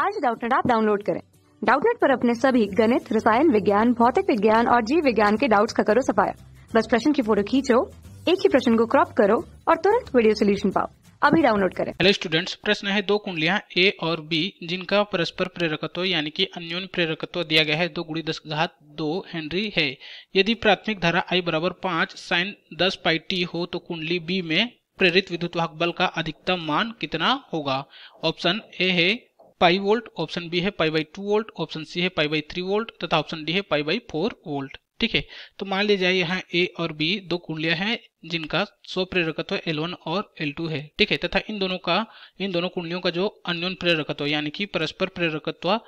आज डाउटनेट आप डाउनलोड करें डाउटनेट पर अपने सभी गणित रसायन विज्ञान भौतिक विज्ञान और जीव विज्ञान के डाउट्स का करो सफाया बस प्रश्न की फोटो खींचो एक ही प्रश्न को क्रॉप करो और तुरंत वीडियो सोल्यूशन पाओ अभी डाउनलोड करें हेलो स्टूडेंट्स प्रश्न है दो कुंडलियां ए और बी जिनका परस्पर प्रेरकत्व यानी कि अन्योन प्रेरकत्व दिया गया है दो गुड़ी दस घात दो हेनरी है यदि प्राथमिक धारा आई बराबर पांच साइन दस पाई टी हो तो कुंडली बी में प्रेरित विद्युत वाहक बल का अधिकतम मान कितना होगा ऑप्शन ए है पाई वोल्ट ऑप्शन बी है pi by two volt option C है पाई बाई थ्री वोल्ट तथा ऑप्शन डी है पाई बाई फोर वोल्ट ठीक है तो मान लिया जाए यहाँ ए और बी दो कुंडलियां हैं जिनका स्व प्रेरकत्व एल वन और एल टू है ठीक है तथा इन दोनों का इन दोनों कुंडलियों का जो अन्योन प्रेरकत्व यानी कि परस्पर प्रेरकत्व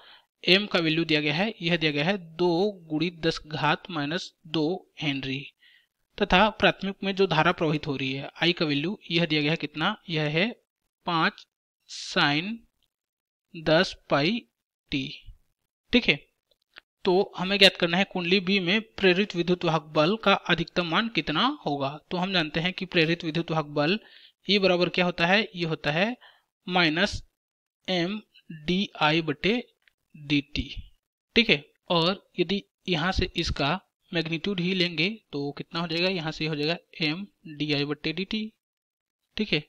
एम का वैल्यू दिया गया है यह दिया गया है दो गुड़ी दस घात माइनस दो हेनरी तथा प्राथमिक में जो धारा प्रवाहित हो रही है आई का वैल्यू यह दिया गया है कितना यह है पांच साइन दस पाई टी ठीक है तो हमें ज्ञात करना है कुंडली बी में प्रेरित विद्युत वाहक बल का अधिकतम मान कितना होगा तो हम जानते हैं कि प्रेरित विद्युत वाहक बल ये e बराबर क्या होता है ये होता है माइनस एम डी आई बटे डी टी ठीक है और यदि यहाँ से इसका मैग्नीट्यूड ही लेंगे तो कितना हो जाएगा यहाँ से हो जाएगा एम डी आई बटे डी टी ठीक है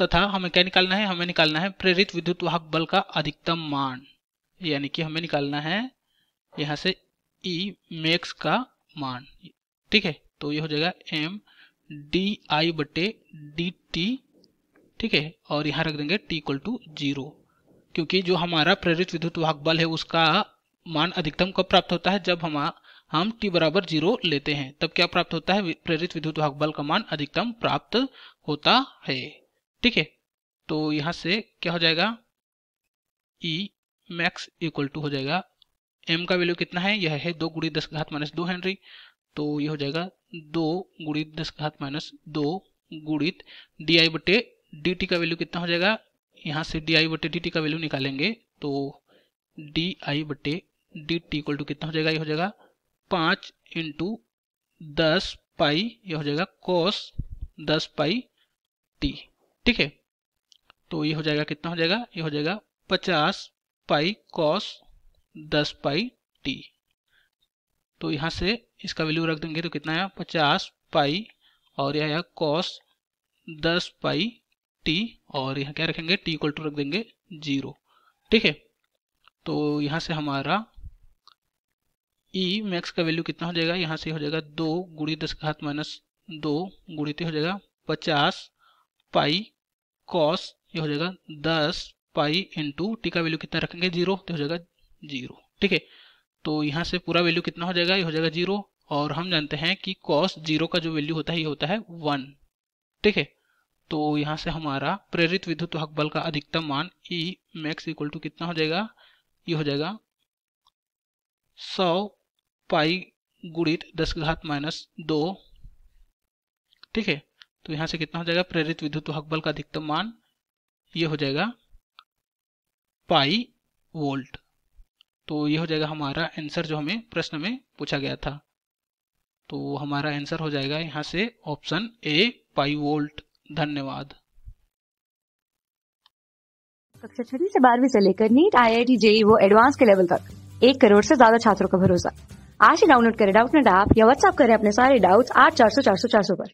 तथा हमें क्या निकालना है हमें निकालना है प्रेरित विद्युत वाहक बल का अधिकतम मान यानी कि हमें निकालना है यहाँ से ई e मैक्स का मान ठीक है तो ये हो जाएगा एम डी आई बटे डी टी ठीक है और यहाँ रख देंगे टी इक्वल टू जीरो क्योंकि जो हमारा प्रेरित विद्युत वाहक बल है उसका मान अधिकतम कब प्राप्त होता है जब हम हम टी बराबर जीरो लेते हैं तब क्या प्राप्त होता है प्रेरित विद्युत वाहक बल का मान अधिकतम प्राप्त होता है ठीक है तो यहाँ से क्या हो जाएगा E max इक्वल टू हो जाएगा M का वैल्यू कितना है यह है दो गुड़ी दस घात माइनस दो हेनरी तो ये हो जाएगा दो गुड़ी दस घात माइनस दो गुड़ित डी आई बटे डी टी का वैल्यू कितना हो जाएगा यहाँ से डी आई बटे डी टी का वैल्यू निकालेंगे तो डी आई बटे डी टी इक्वल टू कितना हो जाएगा ये हो जाएगा पाँच इंटू दस पाई यह हो जाएगा कॉस दस पाई टी ठीक है तो ये हो जाएगा कितना हो जाएगा ये हो जाएगा पचास पाई कॉस दस पाई टी तो यहाँ से इसका वैल्यू रख देंगे तो कितना आया पचास पाई और यह आया कॉस दस पाई टी और यहाँ क्या रखेंगे टी इक्वल टू रख देंगे जीरो ठीक है तो यहाँ से हमारा ई e मैक्स का वैल्यू कितना हो जाएगा यहाँ से हो जाएगा दो गुड़ी दस घात माइनस दो गुड़ी हो जाएगा पचास पाई कॉस ये हो जाएगा दस पाई इंटू टी का वैल्यू कितना रखेंगे जीरो तो हो जाएगा जीरो ठीक है तो यहाँ से पूरा वैल्यू कितना हो जाएगा ये हो जाएगा जीरो और हम जानते हैं कि कॉस जीरो का जो वैल्यू होता है ये होता है वन ठीक है तो यहाँ से हमारा प्रेरित विद्युत हक बल का अधिकतम मान ई मैक्स इक्वल टू कितना हो जाएगा ये हो जाएगा सौ पाई गुणित दस घात माइनस दो ठीक है तो यहाँ से कितना हो जाएगा प्रेरित विद्युत वाहक बल का अधिकतम मान ये हो जाएगा पाई वोल्ट तो ये हो जाएगा हमारा आंसर जो हमें प्रश्न में पूछा गया था तो हमारा आंसर हो जाएगा यहाँ से ऑप्शन ए पाई वोल्ट धन्यवाद कक्षा छठी से बारहवीं से लेकर नीट आई आई टी जे वो एडवांस के लेवल तक एक करोड़ से ज्यादा छात्रों का भरोसा आज ही डाउनलोड करें डाउट नेट ऐप या व्हाट्सएप करें अपने सारे डाउट्स आठ चार सौ चार सौ चार सौ पर